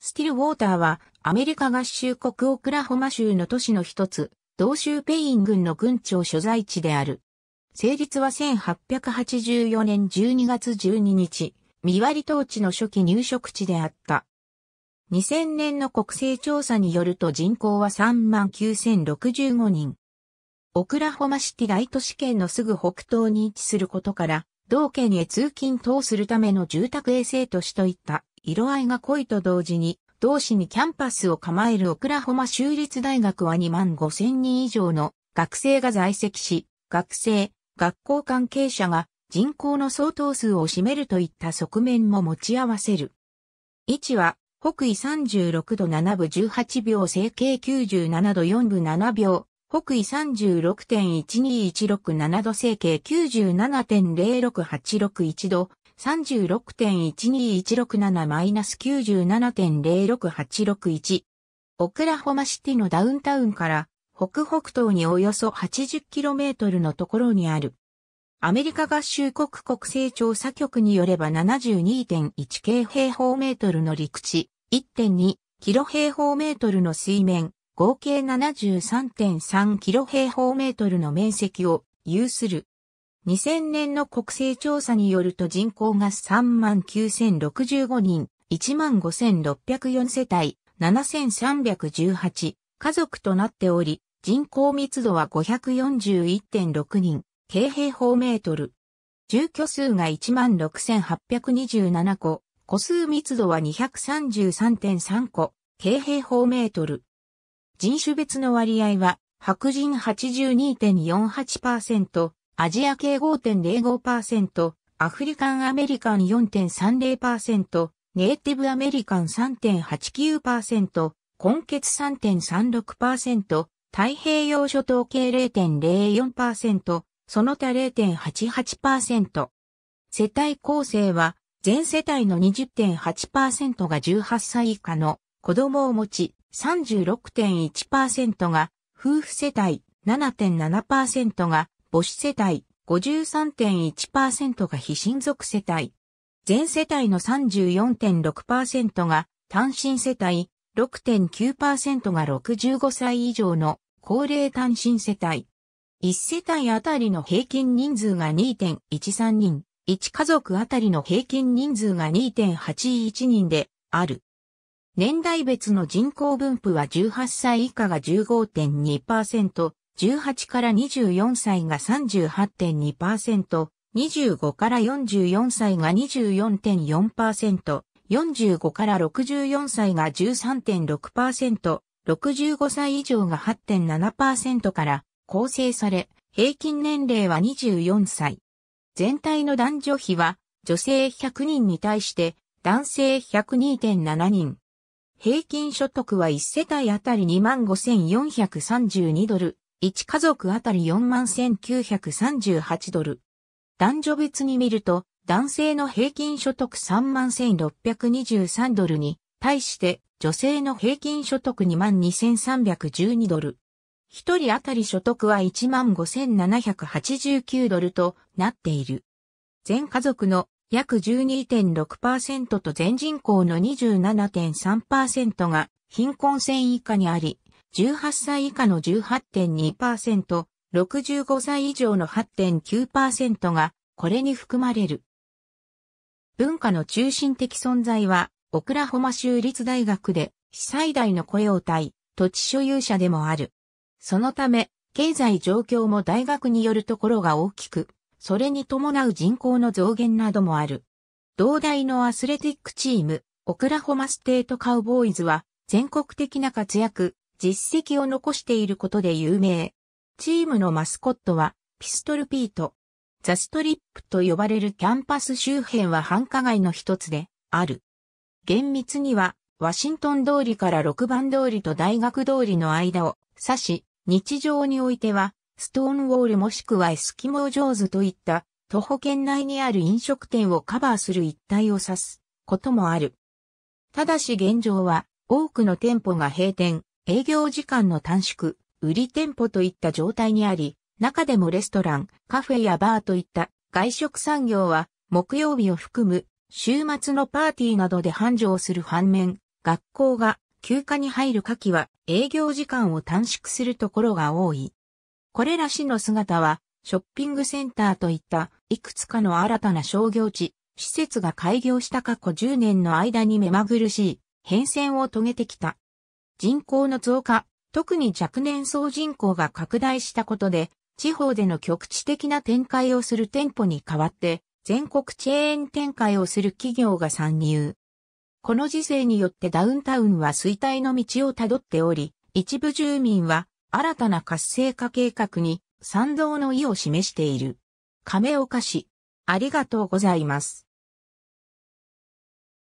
スティルウォーターはアメリカ合衆国オクラホマ州の都市の一つ、同州ペイン郡の郡庁所在地である。成立は1884年12月12日、見割り統治の初期入植地であった。2000年の国勢調査によると人口は39,065人。オクラホマシティ大都市圏のすぐ北東に位置することから、同県へ通勤等するための住宅衛生都市といった色合いが濃いと同時に、同市にキャンパスを構えるオクラホマ州立大学は2万5千人以上の学生が在籍し、学生、学校関係者が人口の相当数を占めるといった側面も持ち合わせる。位置は、北緯36度7分18秒整形97度4分7秒、北緯36.12167度整形97.06861度、36.12167-97.06861。オクラホマシティのダウンタウンから北北東におよそ 80km のところにある。アメリカ合衆国国勢調査局によれば72.1 k 平方メートルの陸地、1.2キロ平方メートルの水面、合計73.3キロ平方メートルの面積を有する2000年の国勢調査によると人口が39,065人、15,604世帯、7,318家族となっており、人口密度は541.6人、軽平方メートル。住居数が16,827個、個数密度は233.3個、軽平方メートル。人種別の割合は、白人82.48%、アジア系5.05%、アフリカンアメリカン4.30%、ネイティブアメリカン3.89%、根血3.36%、太平洋諸島系0.04%、その他0.88%。世帯構成は、全世帯の20.8%が18歳以下の子供を持ち、36.1%が夫婦世帯、7.7%が母子世帯53.1%が非親族世帯。全世帯の34.6%が単身世帯、6.9%が65歳以上の高齢単身世帯。1世帯あたりの平均人数が2.13人、1家族あたりの平均人数が2.81人である。年代別の人口分布は18歳以下が15.2%、18から24歳が38.2%、25から44歳が24.4%、45から64歳が13.6%、65歳以上が8.7%から構成され、平均年齢は24歳。全体の男女比は、女性100人に対して、男性102.7人。平均所得は1世帯あたり25,432ドル、1家族あたり41,938ドル。男女別に見ると、男性の平均所得31,623ドルに、対して女性の平均所得22,312ドル。一人当たり所得は15,789ドルとなっている。全家族の約12.6%と全人口の27.3%が貧困線以下にあり、18歳以下の18.2%、65歳以上の8.9%がこれに含まれる。文化の中心的存在は、オクラホマ州立大学で、被災大の雇用体、土地所有者でもある。そのため、経済状況も大学によるところが大きく、それに伴う人口の増減などもある。同大のアスレティックチーム、オクラホマステートカウボーイズは、全国的な活躍、実績を残していることで有名。チームのマスコットは、ピストルピート。ザストリップと呼ばれるキャンパス周辺は繁華街の一つで、ある。厳密には、ワシントン通りから6番通りと大学通りの間を指し、日常においては、ストーンウォールもしくはエスキモージョーズといった徒歩圏内にある飲食店をカバーする一帯を指すこともある。ただし現状は多くの店舗が閉店、営業時間の短縮、売り店舗といった状態にあり、中でもレストラン、カフェやバーといった外食産業は木曜日を含む週末のパーティーなどで繁盛する反面、学校が休暇に入る夏季は営業時間を短縮するところが多い。これら市の姿はショッピングセンターといったいくつかの新たな商業地、施設が開業した過去10年の間に目まぐるしい変遷を遂げてきた。人口の増加、特に若年層人口が拡大したことで、地方での局地的な展開をする店舗に代わって、全国チェーン展開をする企業が参入。この時勢によってダウンタウンは衰退の道をたどっており、一部住民は新たな活性化計画に賛同の意を示している。亀岡市、ありがとうございます。